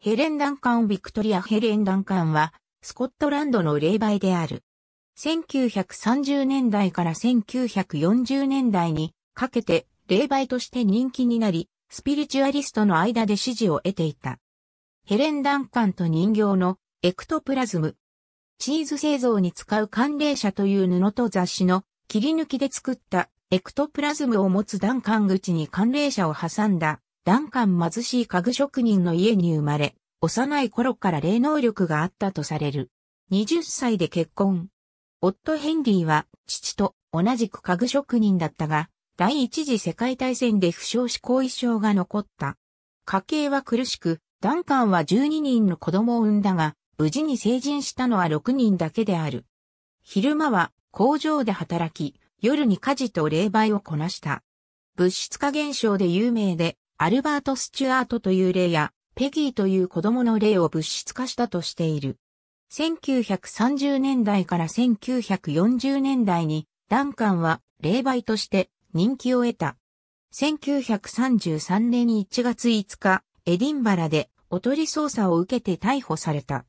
ヘレン・ダンカン・ビクトリア・ヘレン・ダンカンは、スコットランドの霊媒である。1930年代から1940年代にかけて霊媒として人気になり、スピリチュアリストの間で支持を得ていた。ヘレン・ダンカンと人形のエクトプラズム。チーズ製造に使う寒冷車という布と雑誌の切り抜きで作ったエクトプラズムを持つダンカン口に寒冷車を挟んだダンカン貧しい家具職人の家に生まれ、幼い頃から霊能力があったとされる。20歳で結婚。夫ヘンリーは父と同じく家具職人だったが、第一次世界大戦で負傷し後遺症が残った。家計は苦しく、ダンカンは12人の子供を産んだが、無事に成人したのは6人だけである。昼間は工場で働き、夜に家事と霊媒をこなした。物質化現象で有名で、アルバート・スチュアートという例や、ペギーという子供の例を物質化したとしている。1930年代から1940年代に、ダンカンは霊媒として人気を得た。1933年1月5日、エディンバラでおとり捜査を受けて逮捕された。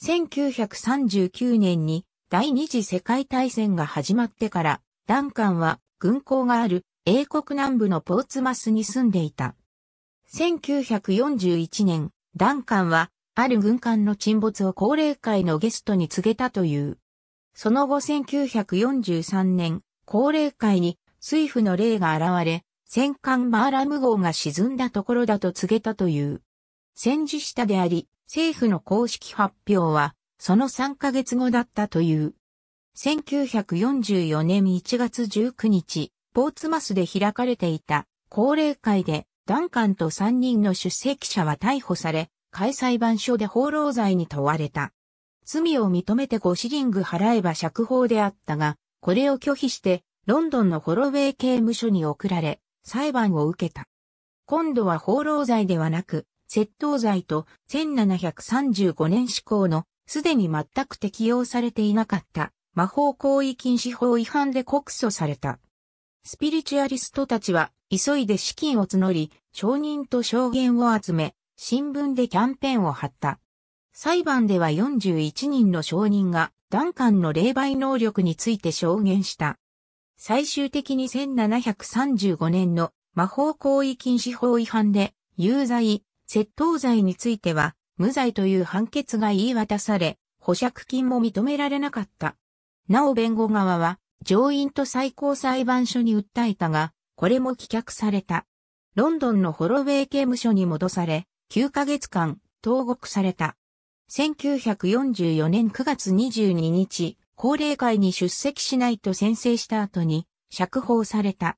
1939年に第二次世界大戦が始まってから、ダンカンは軍港がある英国南部のポーツマスに住んでいた。1941年、ダンカンは、ある軍艦の沈没を高齢会のゲストに告げたという。その後1943年、高齢会に、水夫の霊が現れ、戦艦マーラム号が沈んだところだと告げたという。戦時下であり、政府の公式発表は、その3ヶ月後だったという。1944年1月19日、ポーツマスで開かれていた高齢会でダンカンと3人の出席者は逮捕され、開裁判所で放浪罪に問われた。罪を認めて5シリング払えば釈放であったが、これを拒否して、ロンドンのホロウェイ刑務所に送られ、裁判を受けた。今度は放浪罪ではなく、窃盗罪と1735年施行のすでに全く適用されていなかった魔法行為禁止法違反で告訴された。スピリチュアリストたちは、急いで資金を募り、証人と証言を集め、新聞でキャンペーンを張った。裁判では41人の証人が、ダンカンの霊媒能力について証言した。最終的に1735年の魔法行為禁止法違反で、有罪、窃盗罪については、無罪という判決が言い渡され、保釈金も認められなかった。なお弁護側は、上院と最高裁判所に訴えたが、これも棄却された。ロンドンのホロウェイ刑務所に戻され、9ヶ月間、投獄された。1944年9月22日、高齢会に出席しないと宣誓した後に釈放された。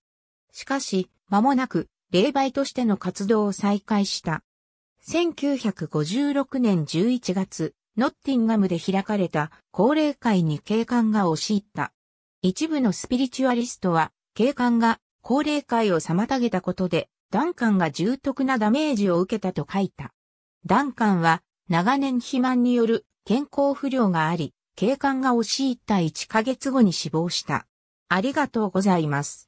しかし、間もなく、霊媒としての活動を再開した。1956年11月、ノッティンガムで開かれた高齢会に警官が押し入った。一部のスピリチュアリストは、警官が高齢会を妨げたことで、ダンカンが重篤なダメージを受けたと書いた。ダンカンは、長年肥満による健康不良があり、警官が押し入った1ヶ月後に死亡した。ありがとうございます。